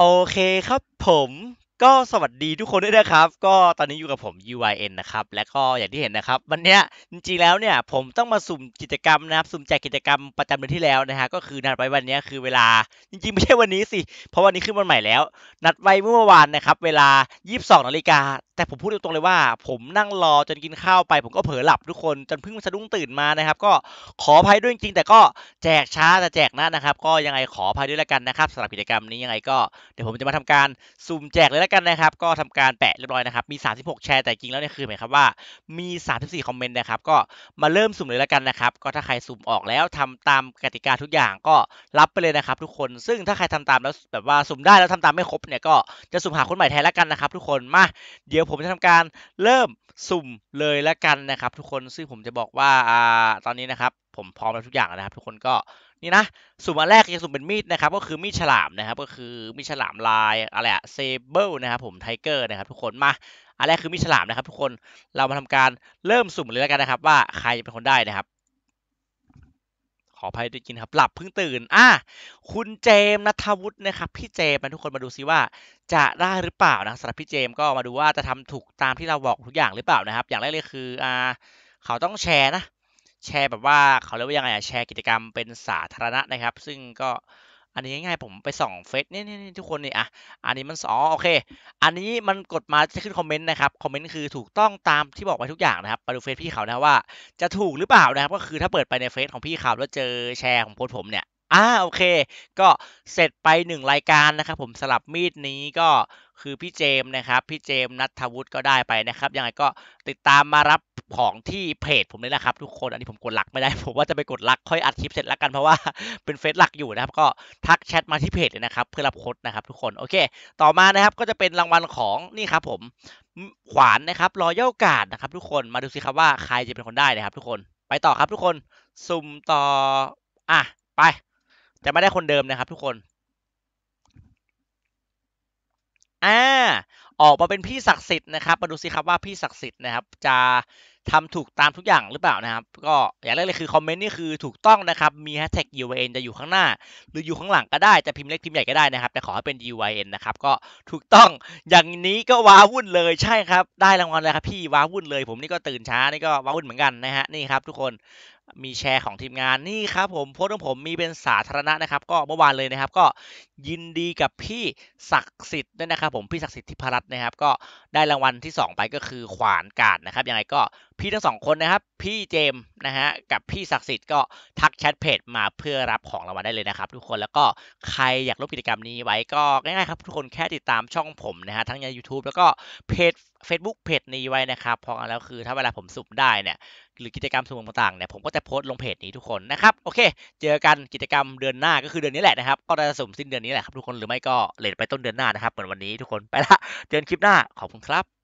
โอเคครับผมก็สวัสดีทุกคนด้วยนะครับก็ตอนนี้อยู่กับผม UIN นะครับและก็อย่างที่เห็นนะครับวันนี้จริงๆแล้วเนี่ยผมต้องมาสุ่มกิจกรรมนะครับสุ่มแจกกิจกรรมประจำเดือนที่แล้วนะฮะก็คือนัดไว้วันนี้คือเวลาจริงๆไม่ใช่วันนี้สิเพราะวันนี้ขึ้นวันใหม่แล้ว นัดไว้เมื่อวานนะครับเวลา22นาฬิกาแต่ผมพูดตรงๆเลยว่า ผมนั่งรอจนกินข้าวไป ผมก็เผลอหลับทุกคนจนเพิ่งสะดุ้งตื่นมานะครับก็ขออภัยด้วยจริงๆแต่ก็แจกช้าแต่แจกนะนะครับ ก็ยังไงขออภัยด้วยละกันนะครับสำหรับกิจกรรมนี้ยังไง ก็เดี๋ยวผมจะมาทำการสุ่มแจกเลยละกันนะครับก็ทำการแปะเรียบร้อยนะครับมี 36 แชร์แต่จริงแล้วเนี่ยคือหมายความว่ามี 34 คอมเมนต์นะครับก็มาเริ่มสุ่มเลยละกันนะครับก็ถ้าใครสุ่มออกแล้วทำตามกติกาทุกอย่างก็รับไปเลยนะครับ ทุกคนซึ่งถ้าใครทำตามแล้วแบบว่าสุ่มได้แล้วทำตามไม่ครบเนี่ยก็จะสุ่มหาคนใหม่แทนลวกันนะครับ ทุกคนมาเดี๋ยวยวผมจะทำการเริ่มสุ่มเลยแล้วกันนะครับ ทุกคนซึ่งผมจะบอกว่าอ่าตอนนี้นะครับ ผมพร้อมแล้วทุกอย่างนะครับ ทุกคนก็นี่นะ สุ่มอันแรกจะสุ่มเป็นมีดนะครับ ก็คือมีดฉลามนะครับ ก็คือมีดฉลามลาย อะไรอะเซเบิลนะครับผมไทเกอร์นะครับทุกคนมาอันแรกคือมีดฉลามนะครับ ทุกคนเรามาทำการเริ่มสุ่มเลยแล้วกันนะครับ ว่าใครจะเป็นคนได้นะครับออภัยด้วยกินครับหลับเพิ่งตื่นอ่ะคุณเจมนัทวุฒินะครับ พี่เจมนทุกคนมาดูซิว่า จะได้หรือเปล่านะสำหรับพี่เจมก็มาดูว่าจะทำถูกตามที่เราบอกทุกอย่างหรือเปล่านะครับ อย่างแรกเลยคืออ่าเขาต้องแชร์นะ แชร์แบบว่าเขาเรียกว่ายังไงแชร์กิจกรรมเป็นสาธารณะนะครับ ซึ่งก็อันนี้ง่ายๆผมไปส่องเฟซนี่นี่ทุกคนนี่อ่ะอันนี้มันอ๋อโอเค อันนี้มันกดมาจะขึ้นคอมเมนต์นะครับคอมเมนต์คือถูกต้องตามที่บอกไว้ทุกอย่างนะครับไปดูเฟซพี่เขานะว่าจะถูกหรือเปล่านะครับก็คือถ้าเปิดไปในเฟซของพี่เขาแล้วเจอแชร์ของโพสผมเนี่ยอ่าโอเค ก็เสร็จไปหนึ่งรายการนะครับผมสลับมีดนี้ก็คือพี่เจมนะครับพี่เจมนัทวุฒิก็ได้ไปนะครับยังไงก็ติดตามมารับของที่เพจ ผมเลยนะครับทุกคนอันนี้ผมกดลักไม่ได้ ผมว่าจะไปกดลักค่อยอัดคลิปเสร็จแล้วกันเพราะว่าเป็นเฟซลักอยู่นะครับก็ทักแชทมาที่เพจเลยนะครับเพื่อรับโค้ดนะครับ ทุกคนโอเค ต่อมานะครับก็จะเป็นรางวัลของนี่ครับผมขวานนะครับรอยัลการดนะครับ ทุกคนมาดูสิครับว่าใครจะเป็นคนได้นะครับ ทุกคนไปต่อครับ ทุกคนสุ่มต่อ อ่ะไป จะไม่ได้คนเดิมนะครับ ทุกคนอ่าออกมาเป็นพี่ศักดิ์สิทธิ์นะครับมาดูสิครับว่าพี่ศักดิ์สิทธิ์นะครับจะทำถูกตามทุกอย่างหรือเปล่านะครับ ก็อย่างแรกเลยคือคอมเมนต์นี่คือถูกต้องนะครับมีแฮชแท็ก UYN จะอยู่ข้างหน้า หรืออยู่ข้างหลังก็ได้จะพิมพ์เล็กพิมพ์ใหญ่ก็ได้นะครับแต่ขอให้เป็น UYN นะครับก็ถูกต้องอย่างนี้ก็ว้าวุ่นเลยใช่ครับได้รางวัลเลยครับพี่ว้าวุ่นเลย ผมนี่ก็ตื่นช้านี่ก็ว้าวุ่นเหมือนกันนะฮะนี่ครับทุกคนมีแชร์ของทีมงานนี่ครับ ผมโพสต์ของผมมีเป็นสาธารณะนะครับ ก็เมื่อวานเลยนะครับ ก็ยินดีกับพี่ศักดิ์สิทธิ์ด้วยนะครับ ผมพี่ศักดิ์สิทธิ์ทิพรัตน์นะครับ ก็ได้รางวัลที่ 2 ไปก็คือขวานกาดนะครับยังไงก็พี่ทั้งสองคนนะครับพี่เจมนะฮะกับพี่ศักดิ์สิทธิ์ก็ทักแชทเพจมาเพื่อรับของรางวัลได้เลยนะครับ ทุกคนแล้วก็ใครอยากรบกิจกรรมนี้ไว้ ก็ง่ายๆครับทุกคนแค่ติดตามช่องผมนะฮะทั้งใน YouTube แล้วก็เพจ Facebook เพจนี้ไว้นะครับพอแล้วคือถ้าเวลาผมสุ่มได้เนี่ยหรือกิจกรรมสมุต่างๆเนี่ยผมก็จะโพสต์ลงเพจนี้ทุกคนนะครับ โอเคเจอกันกิจกรรมเดือนหน้าก็คือเดือนนี้แหละนะครับก็จะสมสิ้นเดือนนี้แหละครับทุกคนหรือไม่ก็เลทไปต้นเดือนหน้านะครับเหมือนวันนี้ทุกคนไปละเจอกันคลิปหน้าขอบคุณครับ